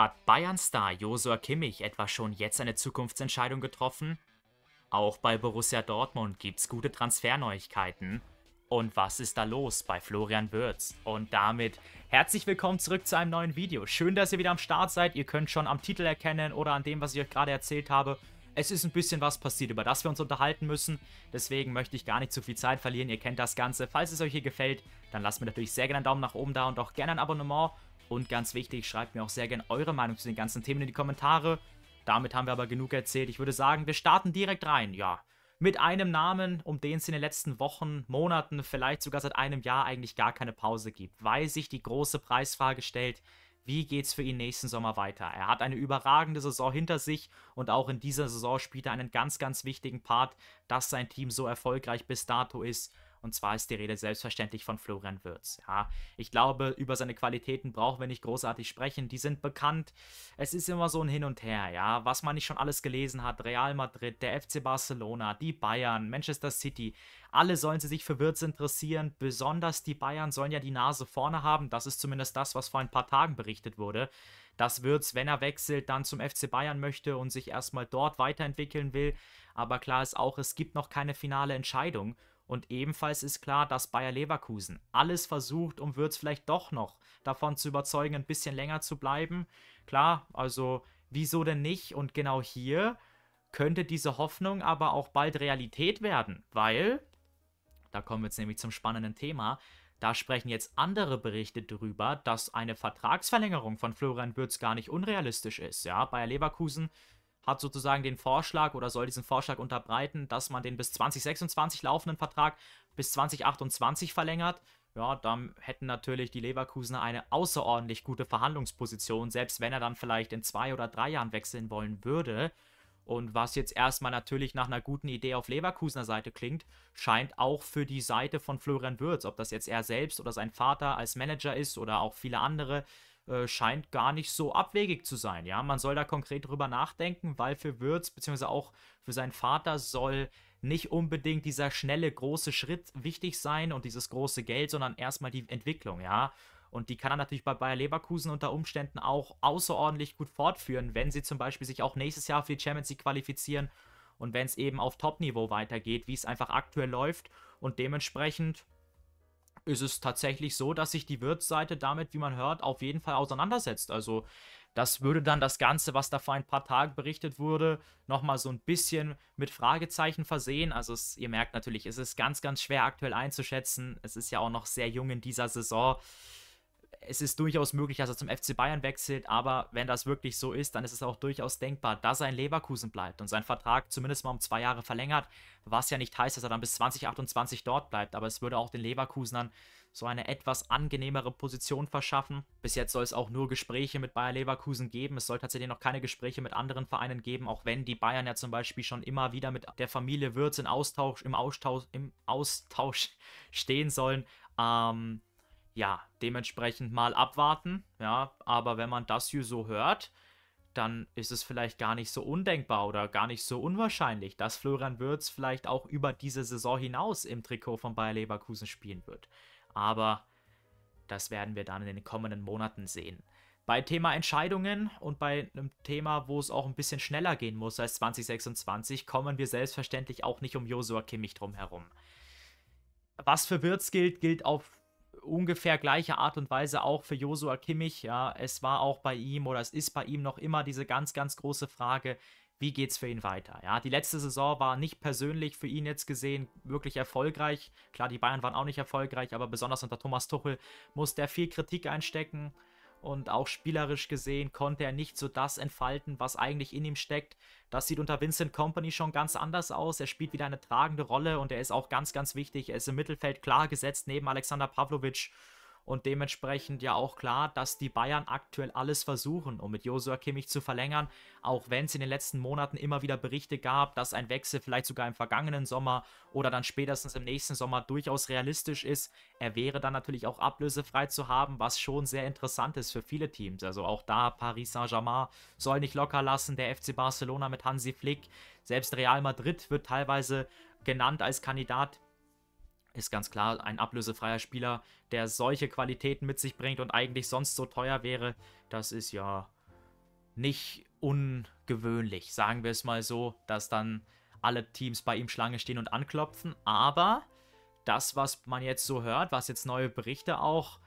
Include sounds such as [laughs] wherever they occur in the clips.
Hat Bayern-Star Josua Kimmich etwa schon jetzt eine Zukunftsentscheidung getroffen? Auch bei Borussia Dortmund gibt's gute Transferneuigkeiten. Und was ist da los bei Florian Würz? Und damit herzlich willkommen zurück zu einem neuen Video. Schön, dass ihr wieder am Start seid. Ihr könnt schon am Titel erkennen oder an dem, was ich euch gerade erzählt habe. Es ist ein bisschen was passiert, über das wir uns unterhalten müssen. Deswegen möchte ich gar nicht zu viel Zeit verlieren. Ihr kennt das Ganze. Falls es euch hier gefällt, dann lasst mir natürlich sehr gerne einen Daumen nach oben da und auch gerne ein Abonnement und ganz wichtig, schreibt mir auch sehr gerne eure Meinung zu den ganzen Themen in die Kommentare. Damit haben wir aber genug erzählt. Ich würde sagen, wir starten direkt rein, ja. Mit einem Namen, um den es in den letzten Wochen, Monaten, vielleicht sogar seit einem Jahr eigentlich gar keine Pause gibt, weil sich die große Preisfrage stellt, wie geht's für ihn nächsten Sommer weiter? Er hat eine überragende Saison hinter sich und auch in dieser Saison spielt er einen ganz, ganz wichtigen Part, dass sein Team so erfolgreich bis dato ist und zwar ist die Rede selbstverständlich von Florian Wirtz. Ja, ich glaube, über seine Qualitäten brauchen wir nicht großartig sprechen. Die sind bekannt. Es ist immer so ein Hin und Her. Ja, was man nicht schon alles gelesen hat: Real Madrid, der FC Barcelona, die Bayern, Manchester City. Alle sollen sie sich für Wirtz interessieren. Besonders die Bayern sollen ja die Nase vorne haben. Das ist zumindest das, was vor ein paar Tagen berichtet wurde dass Wirtz, wenn er wechselt, dann zum FC Bayern möchte und sich erstmal dort weiterentwickeln will. Aber klar ist auch, es gibt noch keine finale Entscheidung. Und ebenfalls ist klar, dass Bayer Leverkusen alles versucht, um Würz vielleicht doch noch davon zu überzeugen, ein bisschen länger zu bleiben. Klar, also wieso denn nicht? Und genau hier könnte diese Hoffnung aber auch bald Realität werden, weil, da kommen wir jetzt nämlich zum spannenden Thema, da sprechen jetzt andere Berichte darüber, dass eine Vertragsverlängerung von Florian Würz gar nicht unrealistisch ist. Ja, Bayer Leverkusen hat sozusagen den Vorschlag oder soll diesen Vorschlag unterbreiten, dass man den bis 2026 laufenden Vertrag bis 2028 verlängert. Ja, dann hätten natürlich die Leverkusener eine außerordentlich gute Verhandlungsposition, selbst wenn er dann vielleicht in zwei oder drei Jahren wechseln wollen würde. Und was jetzt erstmal natürlich nach einer guten Idee auf Leverkusener Seite klingt, scheint auch für die Seite von Florian Würz, ob das jetzt er selbst oder sein Vater als Manager ist oder auch viele andere, äh, scheint gar nicht so abwegig zu sein. Ja, man soll da konkret drüber nachdenken, weil für Würz bzw. auch für seinen Vater soll nicht unbedingt dieser schnelle große Schritt wichtig sein und dieses große Geld, sondern erstmal die Entwicklung. Ja, und die kann er natürlich bei Bayer Leverkusen unter Umständen auch außerordentlich gut fortführen, wenn sie zum Beispiel sich auch nächstes Jahr für die Champions League qualifizieren und wenn es eben auf Top-Niveau weitergeht, wie es einfach aktuell läuft. Und dementsprechend, ist es tatsächlich so, dass sich die Wirtsseite damit, wie man hört, auf jeden Fall auseinandersetzt. Also das würde dann das Ganze, was da vor ein paar Tagen berichtet wurde, nochmal so ein bisschen mit Fragezeichen versehen. Also es, ihr merkt natürlich, es ist ganz, ganz schwer aktuell einzuschätzen. Es ist ja auch noch sehr jung in dieser Saison es ist durchaus möglich, dass er zum FC Bayern wechselt, aber wenn das wirklich so ist, dann ist es auch durchaus denkbar, dass er in Leverkusen bleibt und seinen Vertrag zumindest mal um zwei Jahre verlängert, was ja nicht heißt, dass er dann bis 2028 dort bleibt, aber es würde auch den Leverkusenern so eine etwas angenehmere Position verschaffen. Bis jetzt soll es auch nur Gespräche mit Bayer Leverkusen geben. Es soll tatsächlich noch keine Gespräche mit anderen Vereinen geben, auch wenn die Bayern ja zum Beispiel schon immer wieder mit der Familie Würz in Austausch, im Austausch, im Austausch [laughs] stehen sollen. Ähm, ja, dementsprechend mal abwarten. Ja, aber wenn man das hier so hört, dann ist es vielleicht gar nicht so undenkbar oder gar nicht so unwahrscheinlich, dass Florian Würz vielleicht auch über diese Saison hinaus im Trikot von Bayer Leverkusen spielen wird. Aber das werden wir dann in den kommenden Monaten sehen. Bei Thema Entscheidungen und bei einem Thema, wo es auch ein bisschen schneller gehen muss als 2026, kommen wir selbstverständlich auch nicht um Josua Kimmich drum herum. Was für Würz gilt, gilt auf ungefähr gleiche Art und Weise auch für Josua Kimmich. Ja, es war auch bei ihm oder es ist bei ihm noch immer diese ganz, ganz große Frage, wie geht es für ihn weiter? Ja, die letzte Saison war nicht persönlich für ihn jetzt gesehen wirklich erfolgreich. Klar, die Bayern waren auch nicht erfolgreich, aber besonders unter Thomas Tuchel musste er viel Kritik einstecken. Und auch spielerisch gesehen konnte er nicht so das entfalten, was eigentlich in ihm steckt. Das sieht unter Vincent Company schon ganz anders aus. Er spielt wieder eine tragende Rolle und er ist auch ganz, ganz wichtig. Er ist im Mittelfeld klar gesetzt neben Alexander Pavlovic. Und dementsprechend ja auch klar, dass die Bayern aktuell alles versuchen, um mit Josua Kimmich zu verlängern, auch wenn es in den letzten Monaten immer wieder Berichte gab, dass ein Wechsel vielleicht sogar im vergangenen Sommer oder dann spätestens im nächsten Sommer durchaus realistisch ist. Er wäre dann natürlich auch ablösefrei zu haben, was schon sehr interessant ist für viele Teams. Also auch da Paris Saint-Germain soll nicht locker lassen, der FC Barcelona mit Hansi Flick, selbst Real Madrid wird teilweise genannt als Kandidat ist ganz klar ein ablösefreier Spieler, der solche Qualitäten mit sich bringt und eigentlich sonst so teuer wäre. Das ist ja nicht ungewöhnlich, sagen wir es mal so, dass dann alle Teams bei ihm Schlange stehen und anklopfen. Aber das, was man jetzt so hört, was jetzt neue Berichte auch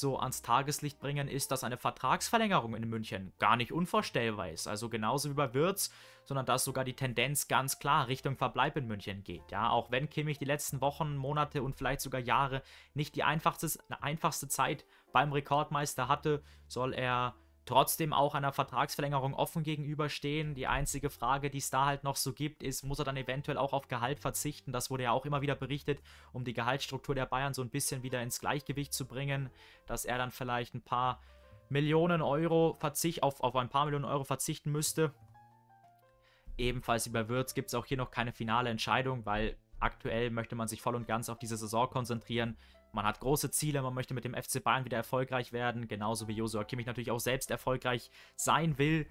so ans Tageslicht bringen, ist, dass eine Vertragsverlängerung in München gar nicht unvorstellbar ist. Also genauso wie bei Wirtz, sondern dass sogar die Tendenz ganz klar Richtung Verbleib in München geht. Ja, auch wenn Kimmich die letzten Wochen, Monate und vielleicht sogar Jahre nicht die einfachste, einfachste Zeit beim Rekordmeister hatte, soll er trotzdem auch einer Vertragsverlängerung offen gegenüberstehen. Die einzige Frage, die es da halt noch so gibt, ist, muss er dann eventuell auch auf Gehalt verzichten? Das wurde ja auch immer wieder berichtet, um die Gehaltsstruktur der Bayern so ein bisschen wieder ins Gleichgewicht zu bringen, dass er dann vielleicht ein paar Millionen Euro verzicht, auf, auf ein paar Millionen Euro verzichten müsste. Ebenfalls über Würz gibt es auch hier noch keine finale Entscheidung, weil aktuell möchte man sich voll und ganz auf diese Saison konzentrieren. Man hat große Ziele, man möchte mit dem FC Bayern wieder erfolgreich werden, genauso wie Josua Kimmich natürlich auch selbst erfolgreich sein will.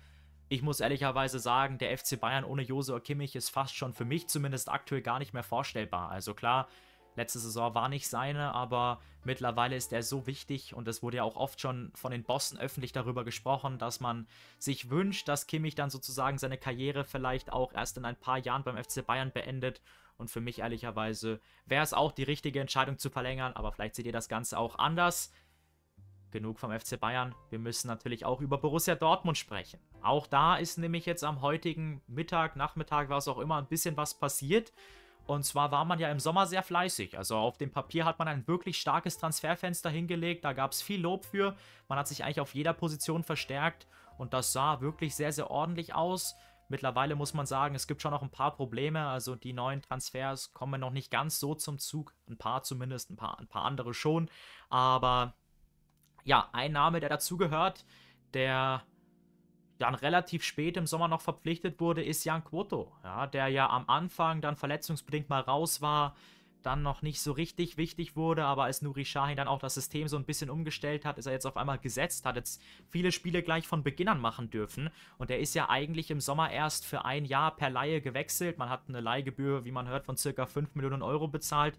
Ich muss ehrlicherweise sagen, der FC Bayern ohne Josua Kimmich ist fast schon für mich zumindest aktuell gar nicht mehr vorstellbar. Also klar, Letzte Saison war nicht seine, aber mittlerweile ist er so wichtig und es wurde ja auch oft schon von den Bossen öffentlich darüber gesprochen, dass man sich wünscht, dass Kimmich dann sozusagen seine Karriere vielleicht auch erst in ein paar Jahren beim FC Bayern beendet. Und für mich ehrlicherweise wäre es auch die richtige Entscheidung zu verlängern, aber vielleicht seht ihr das Ganze auch anders genug vom FC Bayern. Wir müssen natürlich auch über Borussia Dortmund sprechen. Auch da ist nämlich jetzt am heutigen Mittag, Nachmittag, was auch immer, ein bisschen was passiert. Und zwar war man ja im Sommer sehr fleißig. Also auf dem Papier hat man ein wirklich starkes Transferfenster hingelegt. Da gab es viel Lob für. Man hat sich eigentlich auf jeder Position verstärkt. Und das sah wirklich sehr, sehr ordentlich aus. Mittlerweile muss man sagen, es gibt schon noch ein paar Probleme. Also die neuen Transfers kommen noch nicht ganz so zum Zug. Ein paar zumindest, ein paar, ein paar andere schon. Aber ja, ein Name, der dazugehört, der dann relativ spät im Sommer noch verpflichtet wurde, ist Jan Quoto, ja, der ja am Anfang dann verletzungsbedingt mal raus war, dann noch nicht so richtig wichtig wurde, aber als Nuri Sahin dann auch das System so ein bisschen umgestellt hat, ist er jetzt auf einmal gesetzt, hat jetzt viele Spiele gleich von Beginn an machen dürfen und er ist ja eigentlich im Sommer erst für ein Jahr per Laie gewechselt. Man hat eine Leihgebühr, wie man hört, von circa 5 Millionen Euro bezahlt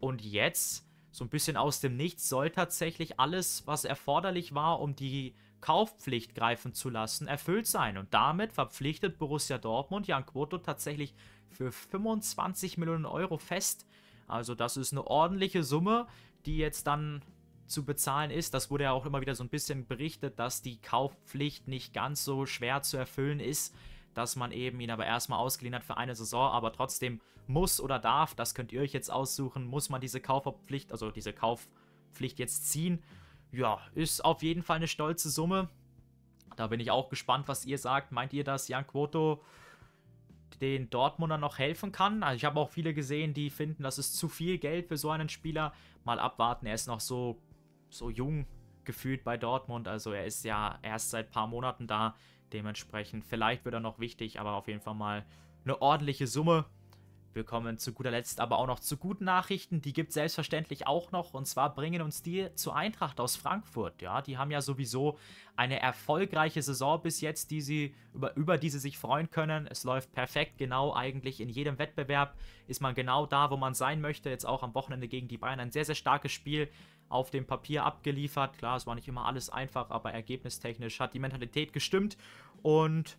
und jetzt so ein bisschen aus dem Nichts soll tatsächlich alles, was erforderlich war, um die Kaufpflicht greifen zu lassen, erfüllt sein. Und damit verpflichtet Borussia Dortmund Jan Quoto tatsächlich für 25 Millionen Euro fest. Also das ist eine ordentliche Summe, die jetzt dann zu bezahlen ist. Das wurde ja auch immer wieder so ein bisschen berichtet, dass die Kaufpflicht nicht ganz so schwer zu erfüllen ist, dass man eben ihn aber erstmal ausgeliehen hat für eine Saison, aber trotzdem muss oder darf, das könnt ihr euch jetzt aussuchen, muss man diese Kaufpflicht, also diese Kaufpflicht jetzt ziehen ja, ist auf jeden Fall eine stolze Summe. Da bin ich auch gespannt, was ihr sagt. Meint ihr, dass Jan Quoto den Dortmunder noch helfen kann? Also ich habe auch viele gesehen, die finden, das ist zu viel Geld für so einen Spieler. Mal abwarten, er ist noch so, so jung gefühlt bei Dortmund. Also er ist ja erst seit ein paar Monaten da. Dementsprechend, vielleicht wird er noch wichtig, aber auf jeden Fall mal eine ordentliche Summe. Wir kommen zu guter Letzt aber auch noch zu guten Nachrichten. Die gibt es selbstverständlich auch noch. Und zwar bringen uns die zur Eintracht aus Frankfurt. Ja, die haben ja sowieso eine erfolgreiche Saison bis jetzt, die sie, über, über die sie sich freuen können. Es läuft perfekt, genau eigentlich in jedem Wettbewerb ist man genau da, wo man sein möchte. Jetzt auch am Wochenende gegen die Bayern ein sehr, sehr starkes Spiel auf dem Papier abgeliefert. Klar, es war nicht immer alles einfach, aber ergebnistechnisch hat die Mentalität gestimmt. Und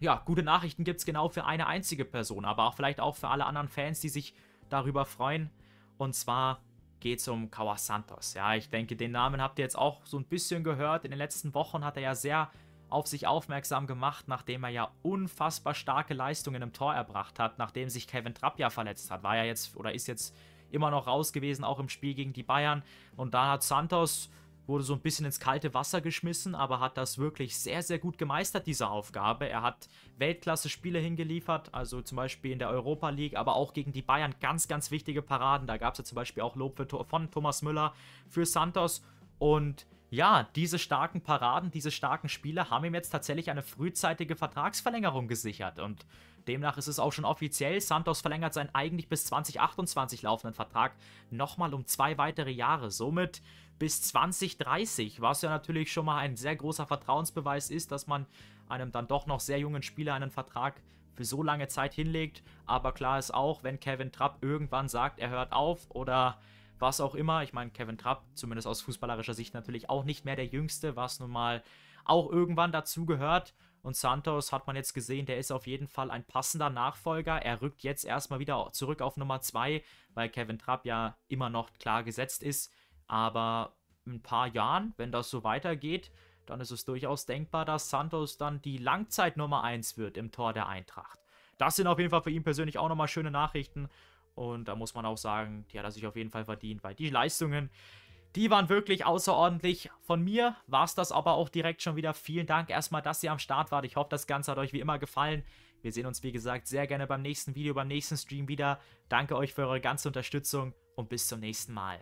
ja, gute Nachrichten gibt es genau für eine einzige Person, aber auch vielleicht auch für alle anderen Fans, die sich darüber freuen. Und zwar geht es um Kawas Santos. Ja, ich denke, den Namen habt ihr jetzt auch so ein bisschen gehört. In den letzten Wochen hat er ja sehr auf sich aufmerksam gemacht, nachdem er ja unfassbar starke Leistungen im Tor erbracht hat, nachdem sich Kevin Trapp ja verletzt hat. War ja jetzt oder ist jetzt immer noch raus gewesen, auch im Spiel gegen die Bayern. Und da hat Santos wurde so ein bisschen ins kalte Wasser geschmissen, aber hat das wirklich sehr, sehr gut gemeistert, diese Aufgabe. Er hat Weltklasse-Spiele hingeliefert, also zum Beispiel in der Europa League, aber auch gegen die Bayern ganz, ganz wichtige Paraden. Da gab es ja zum Beispiel auch Lob für, von Thomas Müller für Santos und ja, diese starken Paraden, diese starken Spiele haben ihm jetzt tatsächlich eine frühzeitige Vertragsverlängerung gesichert. Und Demnach ist es auch schon offiziell, Santos verlängert seinen eigentlich bis 2028 laufenden Vertrag nochmal um zwei weitere Jahre. Somit bis 2030, was ja natürlich schon mal ein sehr großer Vertrauensbeweis ist, dass man einem dann doch noch sehr jungen Spieler einen Vertrag für so lange Zeit hinlegt. Aber klar ist auch, wenn Kevin Trapp irgendwann sagt, er hört auf oder was auch immer. Ich meine, Kevin Trapp, zumindest aus fußballerischer Sicht natürlich auch nicht mehr der Jüngste, was nun mal auch irgendwann dazu gehört und Santos hat man jetzt gesehen, der ist auf jeden Fall ein passender Nachfolger. Er rückt jetzt erstmal wieder zurück auf Nummer 2, weil Kevin Trapp ja immer noch klar gesetzt ist. Aber in ein paar Jahren, wenn das so weitergeht, dann ist es durchaus denkbar, dass Santos dann die Langzeit Nummer 1 wird im Tor der Eintracht. Das sind auf jeden Fall für ihn persönlich auch nochmal schöne Nachrichten. Und da muss man auch sagen, die hat er sich auf jeden Fall verdient, weil die Leistungen, die waren wirklich außerordentlich. Von mir war es das aber auch direkt schon wieder. Vielen Dank erstmal, dass ihr am Start wart. Ich hoffe, das Ganze hat euch wie immer gefallen. Wir sehen uns, wie gesagt, sehr gerne beim nächsten Video, beim nächsten Stream wieder. Danke euch für eure ganze Unterstützung und bis zum nächsten Mal.